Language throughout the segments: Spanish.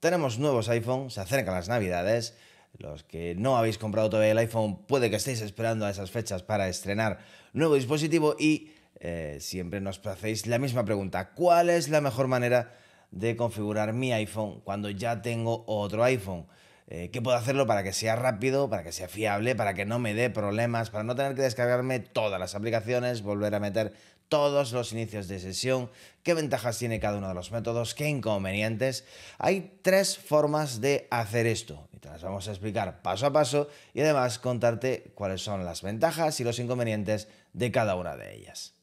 Tenemos nuevos iPhone, se acercan las navidades. Los que no habéis comprado todavía el iPhone puede que estéis esperando a esas fechas para estrenar nuevo dispositivo y eh, siempre nos hacéis la misma pregunta. ¿Cuál es la mejor manera de configurar mi iPhone cuando ya tengo otro iPhone? Eh, ¿Qué puedo hacerlo para que sea rápido, para que sea fiable, para que no me dé problemas, para no tener que descargarme todas las aplicaciones, volver a meter todos los inicios de sesión, qué ventajas tiene cada uno de los métodos, qué inconvenientes. Hay tres formas de hacer esto y te las vamos a explicar paso a paso y además contarte cuáles son las ventajas y los inconvenientes de cada una de ellas.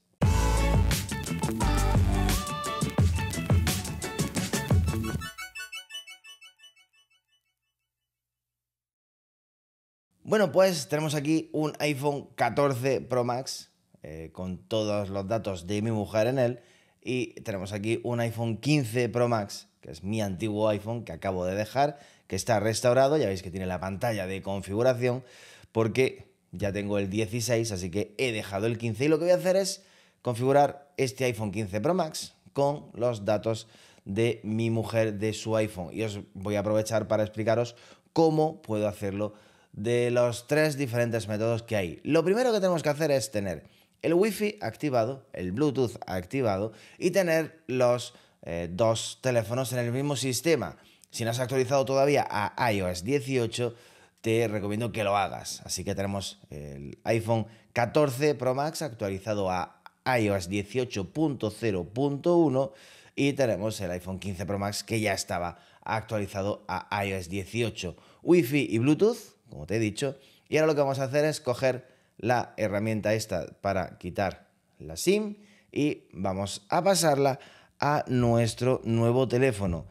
Bueno, pues tenemos aquí un iPhone 14 Pro Max eh, con todos los datos de mi mujer en él. Y tenemos aquí un iPhone 15 Pro Max, que es mi antiguo iPhone que acabo de dejar, que está restaurado, ya veis que tiene la pantalla de configuración, porque ya tengo el 16, así que he dejado el 15 y lo que voy a hacer es configurar este iPhone 15 Pro Max con los datos de mi mujer de su iPhone. Y os voy a aprovechar para explicaros cómo puedo hacerlo de los tres diferentes métodos que hay. Lo primero que tenemos que hacer es tener el Wi-Fi activado, el Bluetooth activado y tener los eh, dos teléfonos en el mismo sistema. Si no has actualizado todavía a iOS 18, te recomiendo que lo hagas. Así que tenemos el iPhone 14 Pro Max actualizado a iOS 18.0.1 y tenemos el iPhone 15 Pro Max que ya estaba actualizado a iOS 18. Wi-Fi y Bluetooth, como te he dicho. Y ahora lo que vamos a hacer es coger la herramienta esta para quitar la SIM y vamos a pasarla a nuestro nuevo teléfono.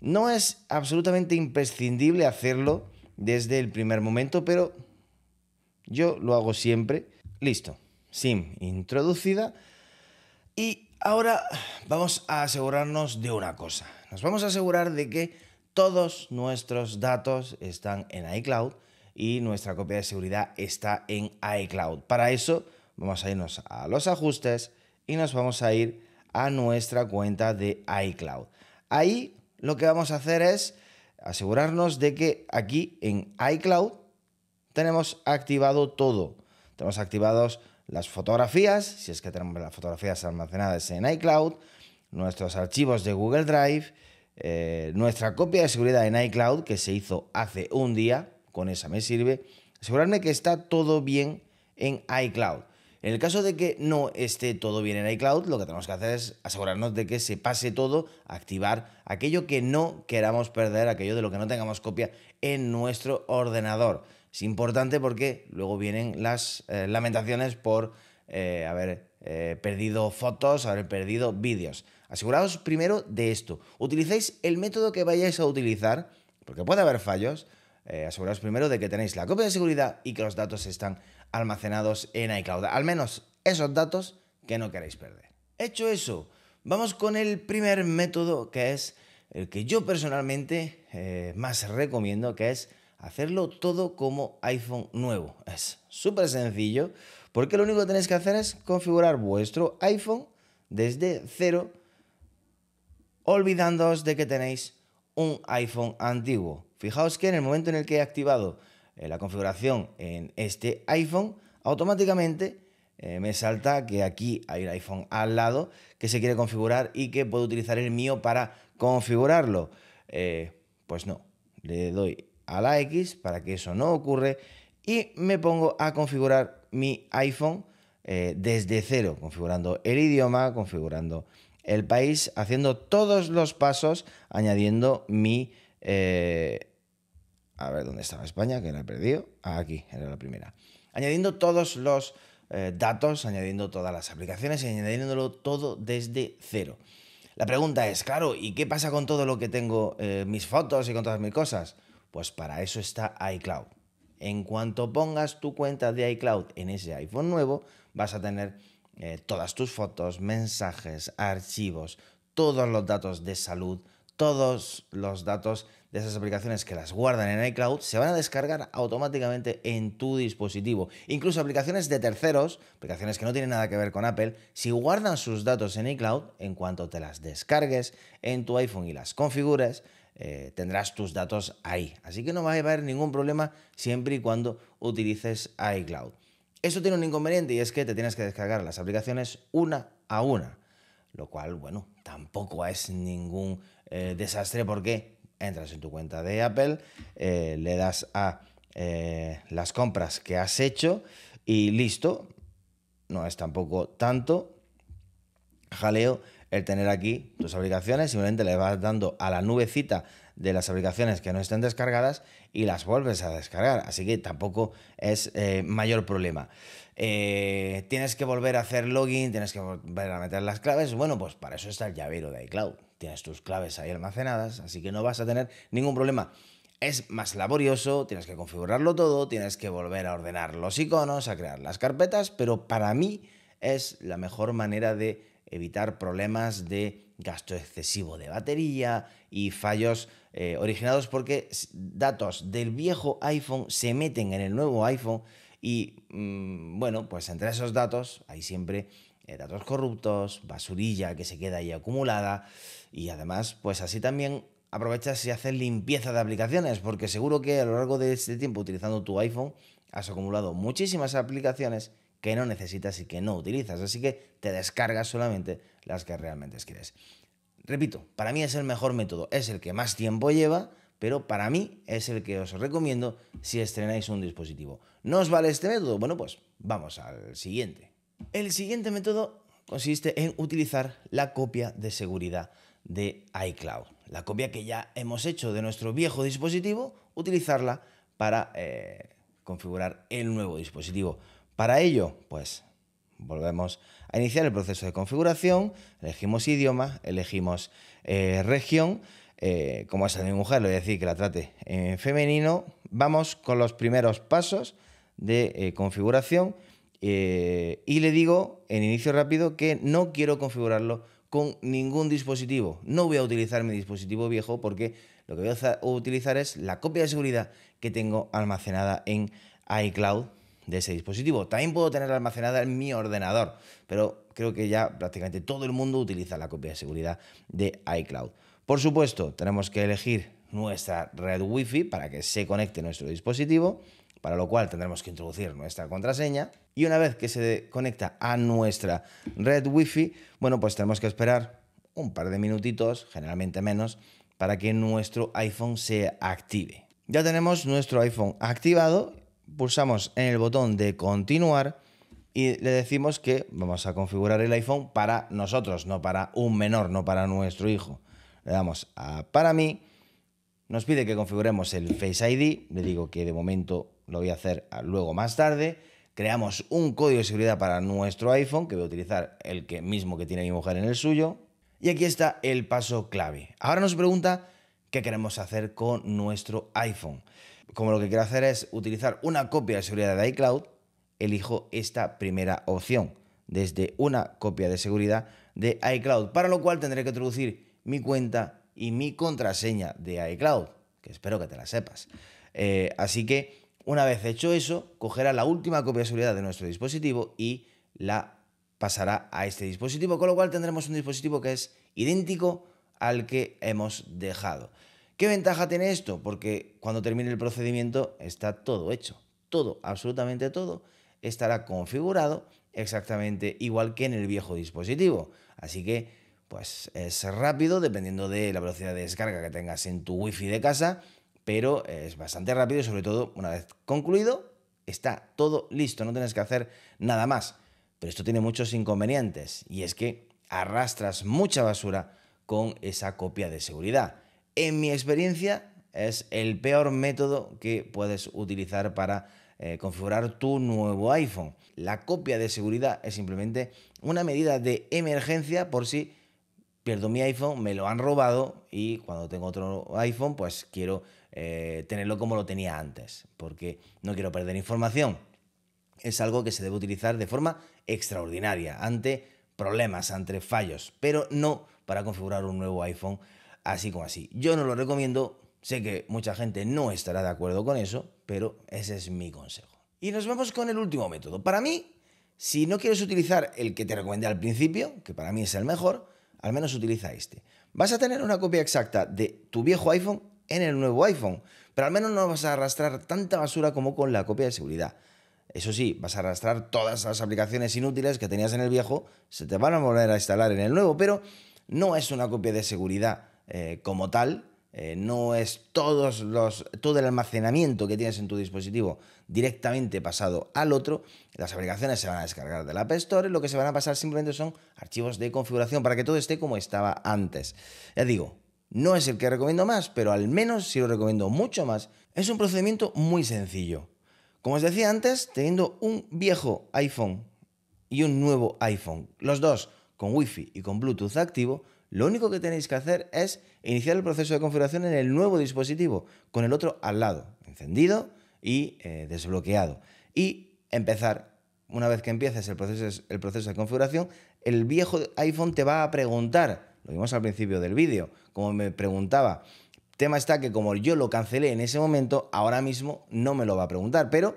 No es absolutamente imprescindible hacerlo desde el primer momento, pero yo lo hago siempre. Listo, SIM introducida. Y ahora vamos a asegurarnos de una cosa. Nos vamos a asegurar de que todos nuestros datos están en iCloud y nuestra copia de seguridad está en iCloud. Para eso vamos a irnos a los ajustes y nos vamos a ir a nuestra cuenta de iCloud. Ahí lo que vamos a hacer es asegurarnos de que aquí en iCloud tenemos activado todo. Tenemos activadas las fotografías, si es que tenemos las fotografías almacenadas en iCloud, nuestros archivos de Google Drive, eh, nuestra copia de seguridad en iCloud que se hizo hace un día, con esa me sirve. Asegurarme que está todo bien en iCloud. En el caso de que no esté todo bien en iCloud, lo que tenemos que hacer es asegurarnos de que se pase todo, activar aquello que no queramos perder, aquello de lo que no tengamos copia en nuestro ordenador. Es importante porque luego vienen las eh, lamentaciones por eh, haber eh, perdido fotos, haber perdido vídeos. Aseguraos primero de esto. Utilicéis el método que vayáis a utilizar, porque puede haber fallos, eh, primero de que tenéis la copia de seguridad y que los datos están almacenados en iCloud. Al menos esos datos que no queréis perder. Hecho eso, vamos con el primer método que es el que yo personalmente eh, más recomiendo, que es hacerlo todo como iPhone nuevo. Es súper sencillo porque lo único que tenéis que hacer es configurar vuestro iPhone desde cero, olvidándoos de que tenéis un iPhone antiguo. Fijaos que en el momento en el que he activado eh, la configuración en este iPhone, automáticamente eh, me salta que aquí hay un iPhone al lado que se quiere configurar y que puedo utilizar el mío para configurarlo. Eh, pues no, le doy a la X para que eso no ocurre y me pongo a configurar mi iPhone desde cero, configurando el idioma, configurando el país, haciendo todos los pasos, añadiendo mi eh, a ver dónde estaba España, que la he perdido. Ah, aquí, era la primera. Añadiendo todos los eh, datos, añadiendo todas las aplicaciones y añadiéndolo todo desde cero. La pregunta es, claro, ¿y qué pasa con todo lo que tengo, eh, mis fotos y con todas mis cosas? Pues para eso está iCloud. En cuanto pongas tu cuenta de iCloud en ese iPhone nuevo, vas a tener todas tus fotos, mensajes, archivos, todos los datos de salud, todos los datos de esas aplicaciones que las guardan en iCloud se van a descargar automáticamente en tu dispositivo. Incluso aplicaciones de terceros, aplicaciones que no tienen nada que ver con Apple, si guardan sus datos en iCloud, en cuanto te las descargues en tu iPhone y las configures, eh, tendrás tus datos ahí. Así que no va a haber ningún problema siempre y cuando utilices iCloud. eso tiene un inconveniente y es que te tienes que descargar las aplicaciones una a una, lo cual, bueno, tampoco es ningún eh, desastre porque entras en tu cuenta de Apple, eh, le das a eh, las compras que has hecho y listo. No es tampoco tanto jaleo el tener aquí tus aplicaciones, simplemente le vas dando a la nubecita de las aplicaciones que no estén descargadas y las vuelves a descargar. Así que tampoco es eh, mayor problema. tienes que volver a hacer login, tienes que volver a meter las claves. Bueno, pues para eso está el llavero de iCloud tienes tus claves ahí almacenadas, así que no vas a tener ningún problema. Es más laborioso, tienes que configurarlo todo, tienes que volver a ordenar los iconos, a crear las carpetas, pero para mí es la mejor manera de evitar problemas de gasto excesivo de batería y fallos eh, originados porque datos del viejo iPhone se meten en el nuevo iPhone y mm, bueno, pues entre esos datos hay siempre eh, datos corruptos, basurilla que se queda ahí acumulada y además pues así también aprovechas y haces limpieza de aplicaciones porque seguro que a lo largo de este tiempo utilizando tu iPhone has acumulado muchísimas aplicaciones que no necesitas y que no utilizas, así que te descargas solamente las que realmente quieres. Repito, para mí es el mejor método, es el que más tiempo lleva, pero para mí es el que os recomiendo si estrenáis un dispositivo. ¿No os vale este método? Bueno, pues vamos al siguiente. El siguiente método consiste en utilizar la copia de seguridad de iCloud. La copia que ya hemos hecho de nuestro viejo dispositivo, utilizarla para eh, configurar el nuevo dispositivo. Para ello, pues volvemos a iniciar el proceso de configuración, elegimos idioma, elegimos eh, región. Eh, como es de mi mujer, le voy a decir que la trate en femenino. Vamos con los primeros pasos de configuración eh, y le digo en inicio rápido que no quiero configurarlo con ningún dispositivo. No voy a utilizar mi dispositivo viejo porque lo que voy a utilizar es la copia de seguridad que tengo almacenada en iCloud de ese dispositivo. También puedo tenerla almacenada en mi ordenador, pero creo que ya prácticamente todo el mundo utiliza la copia de seguridad de iCloud. Por supuesto, tenemos que elegir nuestra red Wi-Fi para que se conecte nuestro dispositivo para lo cual tendremos que introducir nuestra contraseña. Y una vez que se conecta a nuestra red Wi-Fi, bueno, pues tenemos que esperar un par de minutitos, generalmente menos, para que nuestro iPhone se active. Ya tenemos nuestro iPhone activado, pulsamos en el botón de continuar y le decimos que vamos a configurar el iPhone para nosotros, no para un menor, no para nuestro hijo. Le damos a para mí, nos pide que configuremos el Face ID, le digo que de momento lo voy a hacer luego más tarde. Creamos un código de seguridad para nuestro iPhone, que voy a utilizar el que mismo que tiene mi mujer en el suyo. Y aquí está el paso clave. Ahora nos pregunta qué queremos hacer con nuestro iPhone. Como lo que quiero hacer es utilizar una copia de seguridad de iCloud, elijo esta primera opción, desde una copia de seguridad de iCloud, para lo cual tendré que introducir mi cuenta y mi contraseña de iCloud, que espero que te la sepas. Eh, así que una vez hecho eso, cogerá la última copia de seguridad de nuestro dispositivo y la pasará a este dispositivo, con lo cual tendremos un dispositivo que es idéntico al que hemos dejado. ¿Qué ventaja tiene esto? Porque cuando termine el procedimiento está todo hecho, todo, absolutamente todo, estará configurado exactamente igual que en el viejo dispositivo. Así que, pues es rápido, dependiendo de la velocidad de descarga que tengas en tu wifi de casa, pero es bastante rápido y sobre todo, una vez concluido, está todo listo, no tienes que hacer nada más. Pero esto tiene muchos inconvenientes y es que arrastras mucha basura con esa copia de seguridad. En mi experiencia es el peor método que puedes utilizar para eh, configurar tu nuevo iPhone. La copia de seguridad es simplemente una medida de emergencia por si pierdo mi iPhone, me lo han robado y cuando tengo otro iPhone pues quiero eh, tenerlo como lo tenía antes, porque no quiero perder información. Es algo que se debe utilizar de forma extraordinaria ante problemas, ante fallos, pero no para configurar un nuevo iPhone así como así. Yo no lo recomiendo, sé que mucha gente no estará de acuerdo con eso, pero ese es mi consejo. Y nos vamos con el último método. Para mí, si no quieres utilizar el que te recomendé al principio, que para mí es el mejor, al menos utiliza este. Vas a tener una copia exacta de tu viejo iPhone en el nuevo iPhone. Pero al menos no vas a arrastrar tanta basura como con la copia de seguridad. Eso sí, vas a arrastrar todas las aplicaciones inútiles que tenías en el viejo, se te van a volver a instalar en el nuevo, pero no es una copia de seguridad eh, como tal, eh, no es todos los, todo el almacenamiento que tienes en tu dispositivo directamente pasado al otro. Las aplicaciones se van a descargar de la App Store, lo que se van a pasar simplemente son archivos de configuración para que todo esté como estaba antes. Ya digo, no es el que recomiendo más, pero al menos sí lo recomiendo mucho más. Es un procedimiento muy sencillo. Como os decía antes, teniendo un viejo iPhone y un nuevo iPhone, los dos con Wi-Fi y con Bluetooth activo, lo único que tenéis que hacer es iniciar el proceso de configuración en el nuevo dispositivo, con el otro al lado, encendido y eh, desbloqueado. Y empezar, una vez que empieces el proceso de configuración, el viejo iPhone te va a preguntar lo vimos al principio del vídeo, como me preguntaba. Tema está que como yo lo cancelé en ese momento, ahora mismo no me lo va a preguntar, pero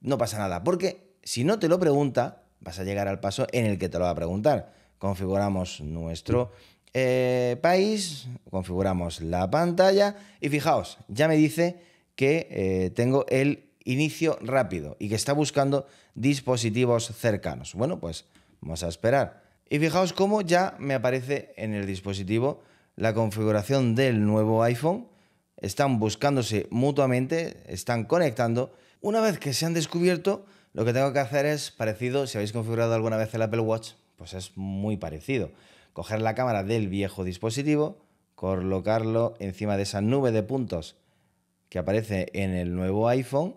no pasa nada, porque si no te lo pregunta, vas a llegar al paso en el que te lo va a preguntar. Configuramos nuestro eh, país, configuramos la pantalla y fijaos, ya me dice que eh, tengo el inicio rápido y que está buscando dispositivos cercanos. Bueno, pues vamos a esperar y fijaos cómo ya me aparece en el dispositivo la configuración del nuevo iPhone. Están buscándose mutuamente, están conectando. Una vez que se han descubierto, lo que tengo que hacer es parecido, si habéis configurado alguna vez el Apple Watch, pues es muy parecido. Coger la cámara del viejo dispositivo, colocarlo encima de esa nube de puntos que aparece en el nuevo iPhone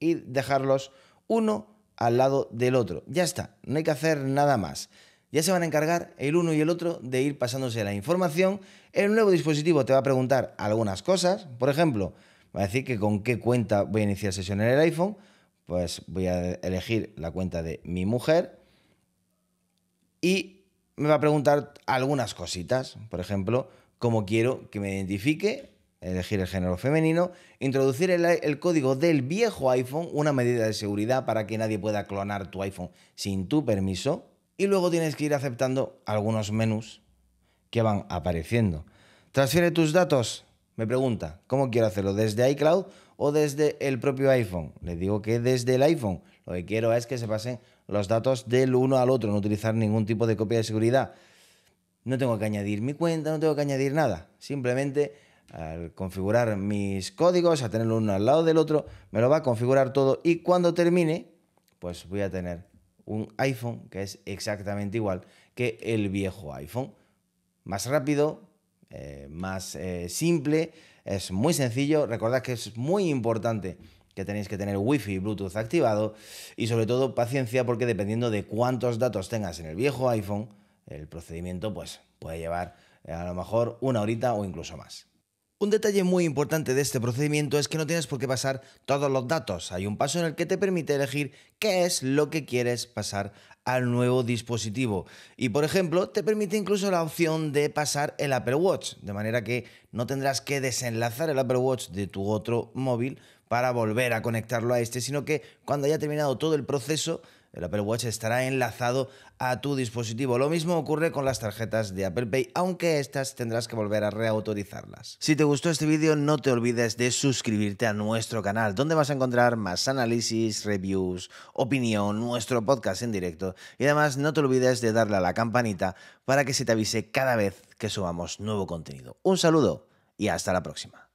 y dejarlos uno al lado del otro. Ya está, no hay que hacer nada más. Ya se van a encargar el uno y el otro de ir pasándose la información. El nuevo dispositivo te va a preguntar algunas cosas. Por ejemplo, va a decir que con qué cuenta voy a iniciar sesión en el iPhone. Pues voy a elegir la cuenta de mi mujer. Y me va a preguntar algunas cositas. Por ejemplo, cómo quiero que me identifique elegir el género femenino, introducir el, código del viejo iPhone, una medida de seguridad para que nadie pueda clonar tu iPhone sin tu permiso, y luego tienes que ir aceptando algunos menús que van apareciendo. Transfiere tus datos, me pregunta, ¿cómo quiero hacerlo? ¿Desde iCloud o desde el propio iPhone? Le digo que desde el iPhone. Lo que quiero es que se pasen los datos del uno al otro, no utilizar ningún tipo de copia de seguridad. No tengo que añadir mi cuenta, no tengo que añadir nada. Simplemente al configurar mis códigos, a tenerlo uno al lado del otro, me lo va a configurar todo y cuando termine, pues voy a tener un iPhone que es exactamente igual que el viejo iPhone. Más rápido, eh, más eh, simple, es muy sencillo. Recordad que es muy importante que tenéis que tener Wi-Fi y Bluetooth activado y sobre todo paciencia porque dependiendo de cuántos datos tengas en el viejo iPhone, el procedimiento pues puede llevar a lo mejor una horita o incluso más. Un detalle muy importante de este procedimiento es que no tienes por qué pasar todos los datos. Hay un paso en el que te permite elegir qué es lo que quieres pasar al nuevo dispositivo. Y por ejemplo, te permite incluso la opción de pasar el Apple Watch, de manera que no tendrás que desenlazar el Apple Watch de tu otro móvil para volver a conectarlo a este, sino que cuando haya terminado todo el proceso, el Apple Watch estará enlazado a tu dispositivo. Lo mismo ocurre con las tarjetas de Apple Pay, aunque estas tendrás que volver a reautorizarlas. Si te gustó este vídeo, no te olvides de suscribirte a nuestro canal, donde vas a encontrar más análisis, reviews, opinión, nuestro podcast en directo. Y además, no te olvides de darle a la campanita para que se te avise cada vez que subamos nuevo contenido. Un saludo y hasta la próxima.